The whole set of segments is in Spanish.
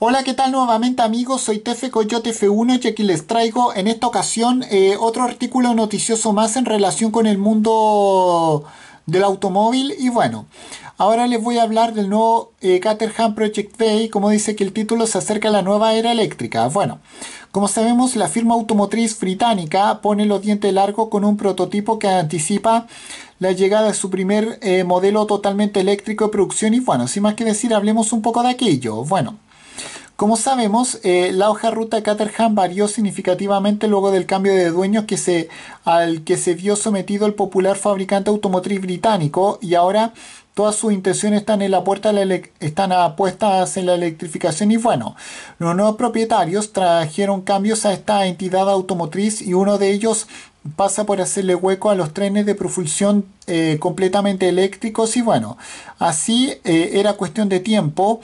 Hola, ¿qué tal nuevamente amigos? Soy Tefe Coyote F1 y aquí les traigo en esta ocasión eh, otro artículo noticioso más en relación con el mundo del automóvil y bueno, ahora les voy a hablar del nuevo eh, Caterham Project Bay, como dice que el título se acerca a la nueva era eléctrica. Bueno, como sabemos la firma automotriz británica pone los dientes largos con un prototipo que anticipa la llegada de su primer eh, modelo totalmente eléctrico de producción y bueno, sin más que decir, hablemos un poco de aquello. Bueno. Como sabemos, eh, la hoja ruta de Caterham varió significativamente luego del cambio de dueños que se, al que se vio sometido el popular fabricante automotriz británico y ahora todas sus intenciones están, en la puerta están apuestas en la electrificación y bueno, los nuevos propietarios trajeron cambios a esta entidad automotriz y uno de ellos pasa por hacerle hueco a los trenes de propulsión eh, completamente eléctricos y bueno, así eh, era cuestión de tiempo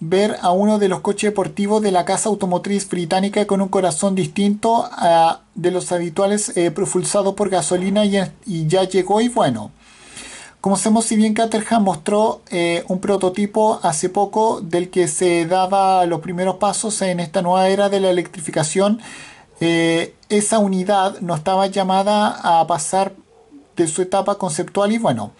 ver a uno de los coches deportivos de la casa automotriz británica con un corazón distinto a de los habituales eh, por gasolina y, ya llegó y bueno. Como sabemos, si bien Caterham mostró eh, un prototipo hace poco del que se daba los primeros pasos en esta nueva era de la electrificación, eh, esa unidad no estaba llamada a pasar de su etapa conceptual y bueno,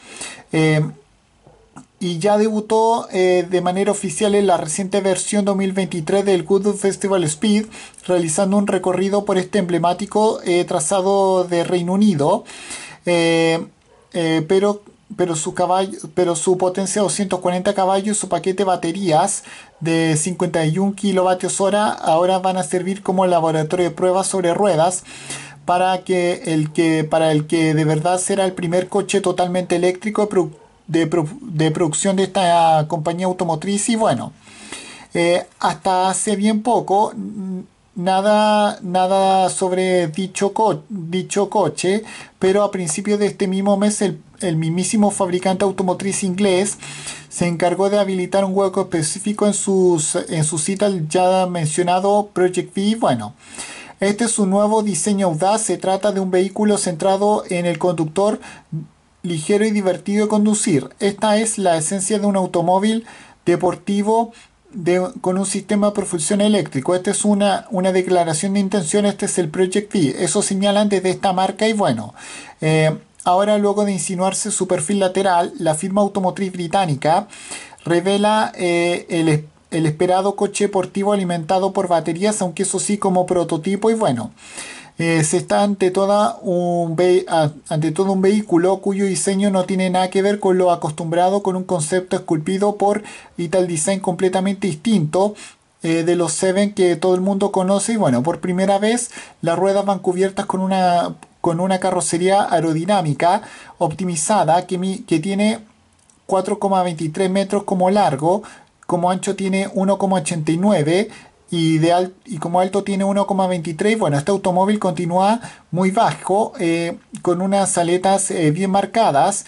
y ya debutó eh, de manera oficial en la reciente versión 2023 del Goodwood Festival Speed, realizando un recorrido por este emblemático eh, trazado de Reino Unido, eh, pero, pero, su caballo, pero su potencia 240 caballos, su paquete de baterías de 51 kWh ahora van a servir como laboratorio de pruebas sobre ruedas para que el que para el que de verdad será el primer coche totalmente eléctrico de, producción de esta compañía automotriz y bueno, eh, hasta hace bien poco nada, nada sobre dicho, dicho coche, pero a principios de este mismo mes el, el, mismísimo fabricante automotriz inglés se encargó de habilitar un hueco específico en, sus, en su cita ya mencionado Project V. Bueno, este es un nuevo diseño audaz, se trata de un vehículo centrado en el conductor ligero y divertido de conducir. Esta es la esencia de un automóvil deportivo con un sistema de propulsión eléctrico. Esta es una, una declaración de intención, este es el Project V. Eso señalan desde esta marca y bueno. Eh, ahora, luego de insinuarse su perfil lateral, la firma automotriz británica revela eh, el, el esperado coche deportivo alimentado por baterías, aunque eso sí como prototipo y bueno. Eh, se está ante, toda un ante todo un vehículo cuyo diseño no tiene nada que ver con lo acostumbrado, con un concepto esculpido por Ital Design completamente distinto eh, de los Seven que todo el mundo conoce y bueno, por primera vez las ruedas van cubiertas con una, con una carrocería aerodinámica optimizada que, que tiene 4,23 metros como largo, como ancho tiene 1,89 y, y como alto tiene 1,23. Bueno, este automóvil continúa muy bajo, eh, con unas aletas eh, bien marcadas,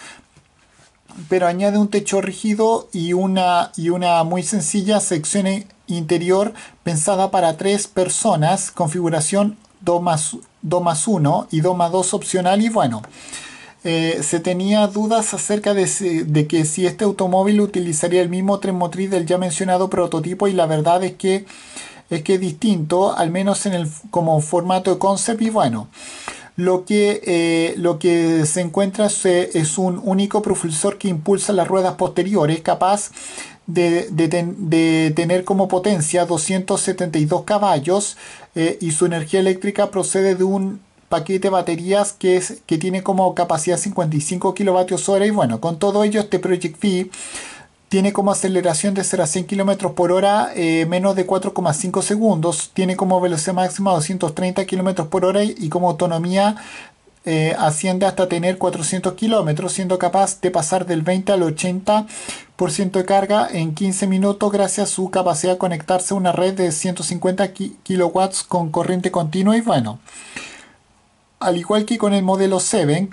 pero añade un techo rígido y una, y una muy sencilla sección e-, interior pensada para tres personas, configuración 2 más 1 y 2 más 2 opcional y bueno. Eh, se tenía dudas acerca de, que si este automóvil utilizaría el mismo tren motriz del ya mencionado prototipo y la verdad es que es que distinto, al menos en el como formato de concept y bueno. Lo que, eh, lo que se encuentra es un único propulsor que impulsa las ruedas posteriores, capaz de, tener como potencia 272 caballos eh, y su energía eléctrica procede de un paquete de baterías que, es, que tiene como capacidad 55 hora y bueno, con todo ello este Project V tiene como aceleración de 0 a 100 km por hora eh, menos de 4,5 segundos, tiene como velocidad máxima 230 km por hora y, como autonomía eh, asciende hasta tener 400 km, siendo capaz de pasar del 20 al 80% de carga en 15 minutos gracias a su capacidad de conectarse a una red de 150 kW con corriente continua y bueno al igual que con el modelo 7,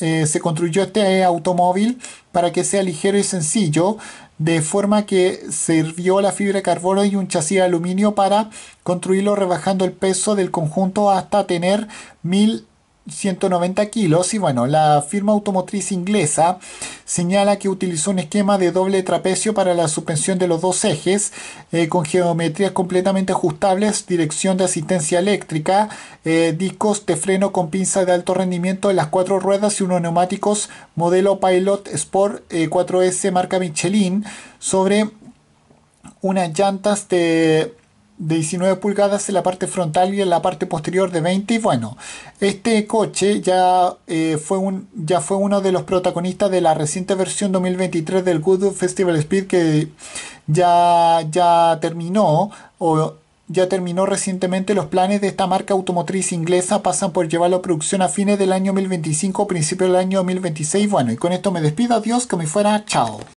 eh, se construyó este automóvil para que sea ligero y sencillo, de forma que sirvió la fibra de carbono y un chasis de aluminio para construirlo rebajando el peso del conjunto hasta tener 1000 190 kilos y bueno, la firma automotriz inglesa señala que utilizó un esquema de doble trapecio para la suspensión de los dos ejes eh, con geometrías completamente ajustables, dirección de asistencia eléctrica, eh, discos de freno con pinza de alto rendimiento en las cuatro ruedas y unos neumáticos modelo Pilot Sport 4S eh, marca Michelin sobre unas llantas de de 19 pulgadas en la parte frontal y en la parte posterior de 20 y bueno este coche ya, eh, fue un, ya fue uno de los protagonistas de la reciente versión 2023 del Goodwood Festival Speed que ya, ya terminó o ya terminó recientemente los planes de esta marca automotriz inglesa pasan por llevarlo a producción a fines del año 2025 principios del año 2026 bueno y con esto me despido adiós que me fuera chao